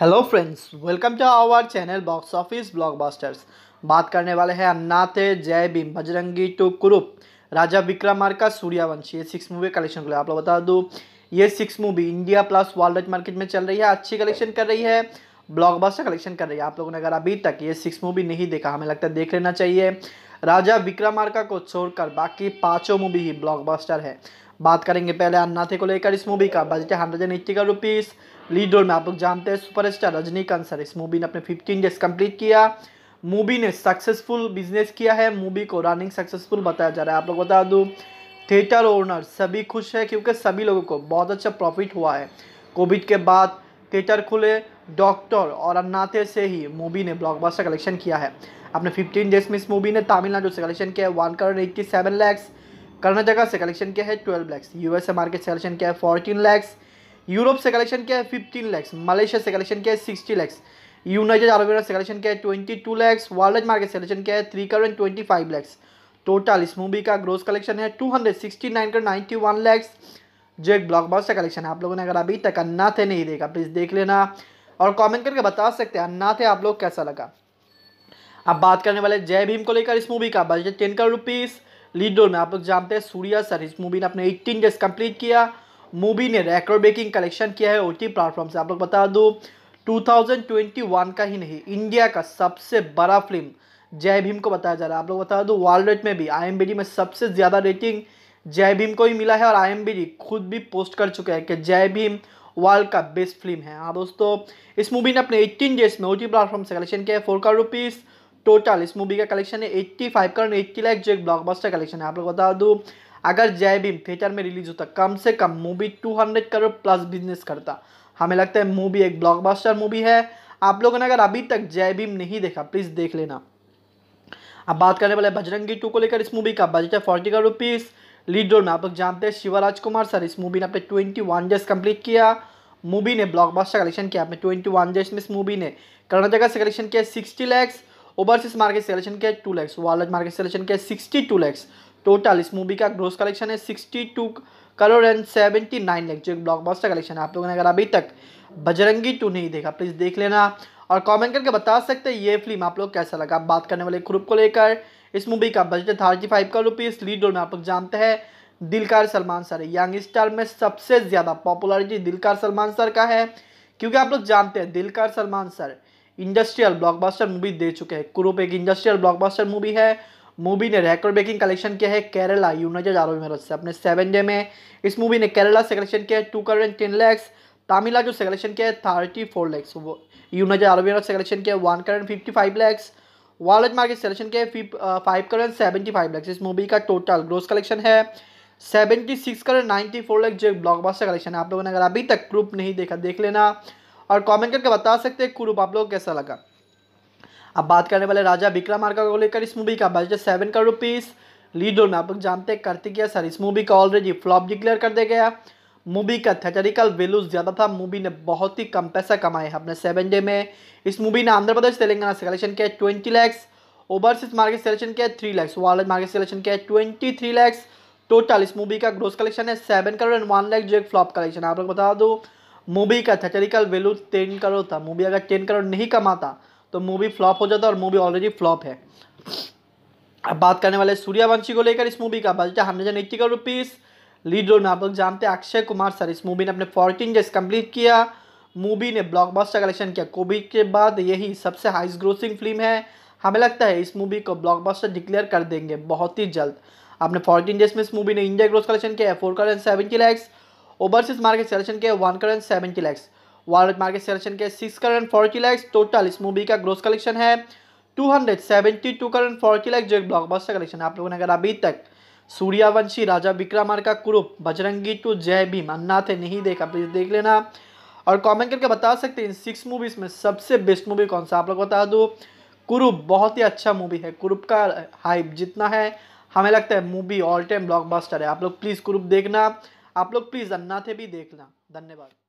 hello friends welcome to our channel box office blockbusters बात करने वाले हैं अन्नाथे जय भीम बजरंगी टू कुरूप राजा विक्रमार्का सूर्यावंशी ये सिक्स मूवी कलेक्शन के लिए आप लोग बता दूँ ये six movie India plus world market में चल रही है अच्छी कलेक्शन कर रही है ब्लॉकबस्टर कलेक्शन कर रही है आप लोगों ने अगर अभी तक ये सिक्स मूवी नहीं देखा हमें लगता है देख लेना चाहिए राजा विक्रमार्का को छोड़कर बाकी पाँचों मूवी ही ब्लॉकबस्टर है बात करेंगे पहले अन्नाथे को लेकर इस मूवी का बजट है हंड्रेड एंड एट्टी का रुपीज़ लीड रोल में आप लोग जानते हैं सुपरस्टार रजनीकांत सर इस मूवी ने अपने फिफ्टीन डेज कंप्लीट किया मूवी ने सक्सेसफुल बिजनेस किया है मूवी को रनिंग सक्सेसफुल बताया जा रहा है आप लोग बता दूँ थिएटर ओनर सभी खुश है क्योंकि सभी लोगों को बहुत अच्छा प्रॉफिट हुआ है कोविड के बाद थिएटर खुले डॉक्टर और अन्नाथे से ही मूवी ने ब्लॉकबस्टर कलेक्शन किया है अपने 15 डेज में इस मूवी ने तमिलनाडु से कलेक्शन किया है one crore eighty seven lakhs Karnataka से कलेक्शन क्या है ट्वेल्व लैक्स यूएस से मार्केट से कलेक्शन क्या है फोर्टीन लैक्स यूरोप से कलेक्शन क्या है फिफ्टीन लैक्स मलेशिया से कलेक्शन क्या है सिक्सटी लैक्स यूनाइटेड अरब से कलेक्शन क्या है twenty two lakhs world market से कलेक्शन क्या है three crore twenty five lakhs total इस मूवी का ग्रोस कलेक्शन है two hundred sixty nine crore ninety one lakhs जो एक ब्लॉकबस्टर कलेक्शन है आप लोगों ने अगर अभी तक अन्ना थे नहीं देखा प्लीज़ देख लेना और कमेंट करके बता सकते हैं अन्ना थे आप लोग कैसा लगा अब बात करने वाले जय भीम को लेकर इस मूवी का budget ten crore rupees lead role में आप लोग जानते हैं सूर्या सर इस मूवी ने अपने एट्टीन डेज कंप्लीट किया मूवी ने रेकॉर्ड ब्रेकिंग कलेक्शन किया है ओ प्लेटफॉर्म से आप लोग बता दो 2021 का ही नहीं इंडिया का सबसे बड़ा फिल्म जय भीम को बताया जा रहा है आप लोग बता दो वर्ल्ड रेट में भी आई में सबसे ज़्यादा रेटिंग जय भीम को ही मिला है और आई खुद भी पोस्ट कर चुके हैं कि जय भीम वर्ल्ड का बेस्ट फिल्म है हाँ दोस्तों इस मूवी ने अपने 18 डेज में ओ प्लेटफॉर्म से कलेक्शन किया है फोर करोड़ रुपीज़ टोटल इस मूवी का कलेक्शन है eighty five crore eighty lakh जो एक ब्लॉकबस्टर कलेक्शन है आप लोग बता दूँ अगर जय भीम थिएटर में रिलीज होता कम से कम movie two hundred crore plus business करता हमें लगता है मूवी एक ब्लॉकबस्टर मूवी है आप लोगों ने अगर अभी तक जय भीम नहीं देखा प्लीज़ देख लेना अब बात करने वाले बजरंगी टू को लेकर इस मूवी का बजट है forty crore rupees lead role में आप लोग जानते हैं शिवराज कुमार सर इस मूवी ने अपने ट्वेंटी वन डेज कम्प्लीट किया मूवी ने ब्लॉकबस्टर कलेक्शन किया अपने ट्वेंटी वन डेज में इस मूवी ने कर्नाटका से कलेक्शन किया sixty lakhs overseas market selection किया है two lakhs world market selection किया है सिक्सटी टू लैक्स टोटल इस मूवी का ग्रोस कलेक्शन है sixty two crore and seventy nine lakhs जो एक ब्लॉकबस्टर कलेक्शन है आप लोगों ने अगर अभी तक बजरंगी टू नहीं देखा प्लीज़ देख लेना और कमेंट करके बता सकते हैं ये फिल्म आप लोग कैसा लगा बात करने वाले ग्रुप को लेकर इस मूवी का budget thirty five crore rupees lead role में आप लोग जानते हैं Dulquer Salmaan sir young star में सबसे ज़्यादा पॉपुलरिटी दिलकार सलमान सर का है क्योंकि आप लोग जानते हैं Dulquer Salmaan sir industrial blockbuster movie दे चुके हैं कुरूप एक इंडस्ट्रियल ब्लॉकबस्टर मूवी है मूवी ने रेकॉर्ड ब्रेकिंग कलेक्शन किया है केरला यूनाइटेड अरब इमारत से अपने सेवन डे में इस मूवी ने केरला से कलेक्शन किया है टू करोड़ टेन लैक्स तमिलनाडु से कलेक्शन किया है thirty four lakhs United Arab Emirates से कलेक्शन किया है one crore fifty five lakhs world market selection किया है five crore seventy five lakhs इस मूवी का टोटल ग्रोस कलेक्शन है seventy six crore ninety four lakhs जो एक ब्लॉकबस्टर कलेक्शन है आप लोगों ने अगर अभी तक प्रूफ नहीं देखा देख लेना और कमेंट करके बता सकते हैं कुरूप आप लोग कैसा लगा अब बात करने वाले राजा विक्रमार्का को लेकर इस मूवी का budget seven crore rupees lead role में आप लोग जानते हैं कार्तिक सर इस मूवी का ऑलरेडी फ्लॉप डिक्लेयर कर दिया गया मूवी का थेटरिकल वैल्यू ज़्यादा था मूवी ने बहुत ही कम पैसा कमाया है अपने सेवन डे में इस मूवी ने आंध्र प्रदेश तेलंगाना सेलेक्शन किया twenty lakhs overseas market selection किया three lakhs world market selection किया ट्वेंटी थ्री लैक्स टोटल इस मूवी का ग्रोस कलेक्शन है seven crore and one lakh जो एक फ्लॉप कलेक्शन है आप लोग बता दूँ मूवी का थेटरिकल वैल्यू टेन करोड़ था मूवी अगर टेन करोड़ नहीं कमाता तो मूवी फ्लॉप हो जाता और मूवी ऑलरेडी फ्लॉप है अब बात करने वाले सूर्यावंशी को लेकर इस मूवी का budget hundred and eighty crore rupees lead role में आप लोग जानते हैं अक्षय कुमार सर इस मूवी ने अपने फोर्टीन डेज कंप्लीट किया मूवी ने ब्लॉकबस्टर कलेक्शन किया कोविड के बाद यही सबसे हाइस्ट ग्रोसिंग फिल्म है हमें लगता है इस मूवी को ब्लॉकबस्टर डिक्लेयर कर देंगे बहुत ही जल्द आपने फोर्टीन डेज में इस मूवी ने इंडिया ग्रोस कलेक्शन किया four crore seventy lakhs overseas market selection के one crore seventy lakhs world market selection के six crore forty lakhs total इस मूवी का ग्रोथ कलेक्शन है two hundred seventy two crore forty lakhs जो एक ब्लॉकबस्टर कलेक्शन है आप लोगों ने अगर अभी तक सूर्यावंशी राजा विक्रमार का कुरूप बजरंगी टू जय भीम अन्नाथ नहीं देखा प्लीज़ देख लेना और कमेंट करके बता सकते हैं इन सिक्स मूवीज़ में सबसे बेस्ट मूवी कौन सा आप लोग बता दो कुरूप बहुत ही अच्छा मूवी है कुरूप का हाइप जितना है हमें लगता है मूवी ऑल टाइम ब्लॉकबस्टर है आप लोग प्लीज़ कुरूप देखना आप लोग प्लीज़ अन्नाथे थे भी देखना धन्यवाद